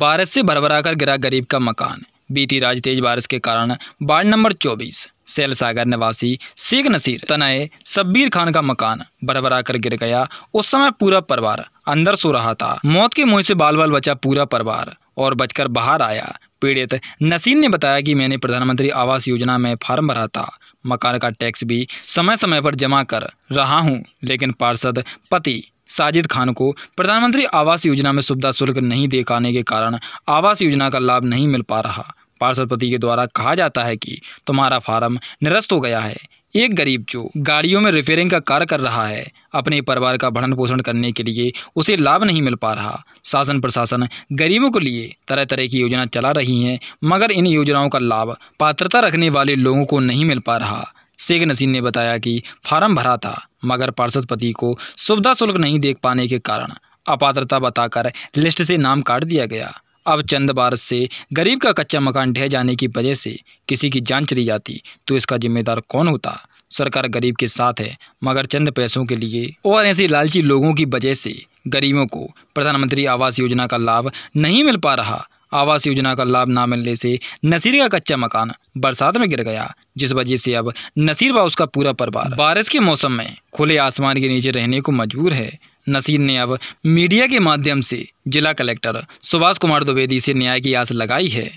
बारिश से भरभरा कर गिरा गरीब का मकान बीती रात तेज बारिश के कारण वार्ड नंबर चौबीस सेल सागर निवासी शेख नसीर तनाए शब्बीर खान का मकान बरबरा कर गिर गया उस समय पूरा परिवार अंदर सो रहा था मौत के मुंह से बाल बाल बचा पूरा परिवार और बचकर बाहर आया पीड़ित नसीर ने बताया कि मैंने प्रधानमंत्री आवास योजना में फार्म भरा था मकान का टैक्स भी समय समय पर जमा कर रहा हूँ लेकिन पार्षद पति साजिद खान को प्रधानमंत्री आवास योजना में सुविधा शुल्क नहीं दे पाने के कारण आवास योजना का लाभ नहीं मिल पा रहा पार्षद पति के द्वारा कहा जाता है कि तुम्हारा फार्म निरस्त हो गया है एक गरीब जो गाड़ियों में रिपेयरिंग का कार्य कर रहा है अपने परिवार का भरण पोषण करने के लिए उसे लाभ नहीं मिल पा रहा शासन प्रशासन गरीबों के लिए तरह तरह की योजना चला रही हैं मगर इन योजनाओं का लाभ पात्रता रखने वाले लोगों को नहीं मिल पा रहा शेख नसीन ने बताया कि फार्म भरा था मगर पार्षद पति को सुविधा शुल्क नहीं देख पाने के कारण अपात्रता बताकर लिस्ट से नाम काट दिया गया अब चंद बार से गरीब का कच्चा मकान ढह जाने की वजह से किसी की जान चली जाती तो इसका जिम्मेदार कौन होता सरकार गरीब के साथ है मगर चंद पैसों के लिए और ऐसे लालची लोगों की वजह से गरीबों को प्रधानमंत्री आवास योजना का लाभ नहीं मिल पा रहा आवास योजना का लाभ ना मिलने से नसीर का कच्चा मकान बरसात में गिर गया जिस वजह से अब नसीर व उसका पूरा परिवार बारिश के मौसम में खुले आसमान के नीचे रहने को मजबूर है नसीर ने अब मीडिया के माध्यम से जिला कलेक्टर सुभाष कुमार द्विवेदी से न्याय की आस लगाई है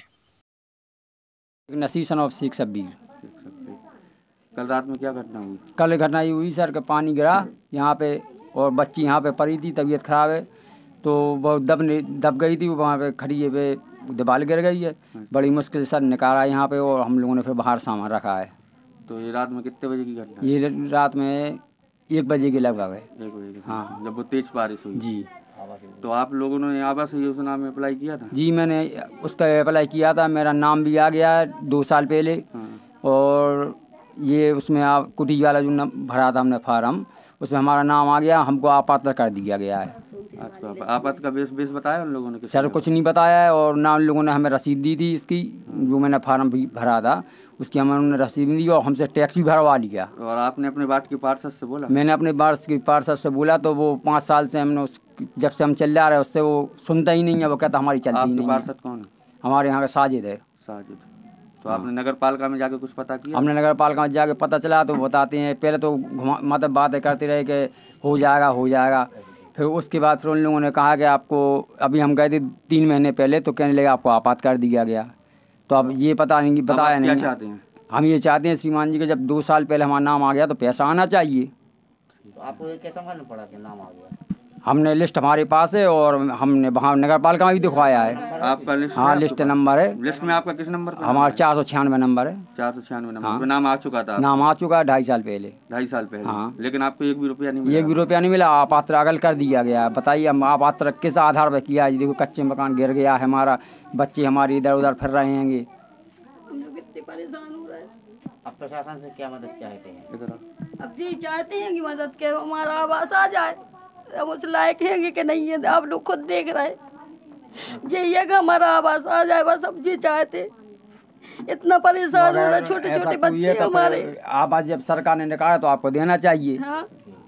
नसीर सन ऑफ शेख शब्बीर कल रात में क्या घटना हुई कल घटना हुई सर के पानी गिरा यहाँ पे और बच्ची यहाँ पे पड़ी थी तबीयत ख़राब है तो वो दब दब गई थी वहाँ पे खड़ी है पे गिर गई है हाँ। बड़ी मुश्किल से सर निकाला यहाँ पे और हम लोगों ने फिर बाहर सामान रखा है तो ये रात में कितने बजे की घटना ये रात में एक बजे के लगभग है हाँ जब वो तेज बारिश हुई जी तो आप लोगों ने आवास योजना में अप्लाई किया था जी मैंने उसका अप्लाई किया था मेरा नाम भी आ गया दो साल पहले हाँ। और ये उसमें आप कुटी वाला जो भरा था हमने फार्म उसमें हमारा नाम आ गया हमको आपात्र कर दिया गया है अच्छा का बेस बेस बताया उन लोगों ने सर कुछ नहीं बताया है और ना उन लोगों ने हमें रसीद दी थी इसकी जो मैंने फार्म भी भरा था उसकी हमें उन्होंने रसीद दी और हमसे टैक्स भी भरवा लिया और आपने अपने वार्ड के पार्षद से बोला मैंने अपने वार्ड के पार्षद से बोला तो वो पाँच साल से हमने उस जब से हम चल जा रहे हैं उससे वो सुनता ही नहीं है वो कहता हमारी चलती नहीं पार्षद कौन है हमारे यहाँ का साजिद है साजिद तो हाँ। आपने नगर पालिका में जाके कुछ पता किया हमने नगर पालिका में जाके पता चला तो बताते हैं पहले तो मतलब बातें करते रहे कि हो जाएगा हो जाएगा फिर उसके बाद फिर उन लोगों ने कहा कि आपको अभी हम गए थे तीन महीने पहले तो कहने लगे आपको आपात कर दिया गया तो अब ये पता नहीं तो बताया नहीं चाहते हैं हम ये चाहते हैं श्रीमान जी का जब दो साल पहले हमारा नाम आ गया तो पैसा आना चाहिए तो आपको ये कैसा मालूम पड़ा कि नाम आ गया हमने लिस्ट हमारे पास है और हमने वहाँ नगर पालिका में भी दिखवाया है आपका लिस्ट हाँ लिस्ट नंबर है लिस्ट में आपका किस नंबर हमारा चार सौ छियानवे नंबर है चार सौ छियानवे नंबर हाँ। तो नाम आ चुका था नाम आ चुका है ढाई साल पहले ढाई साल पहले हाँ लेकिन आपको एक भी रुपया नहीं मिला एक भी रुपया नहीं मिला आपात्र अगल कर दिया गया बताइए हम आपात्र किस आधार पर किया देखो कच्चे मकान गिर गया है हमारा बच्चे हमारे इधर उधर फिर रहे हैं अब प्रशासन से क्या मदद चाहते हैं अब जी चाहते हैं कि मदद के हमारा आवास आ जाए अब उस लायक है कि नहीं है आप लोग खुद देख रहे हैं ये हमारा आवास आ जाए बस हम जी चाहते इतना परेशान हो रहा छोटे छोटे तो बच्चे तो हमारे आवाज जब सरकार ने निकाला तो आपको देना चाहिए हाँ?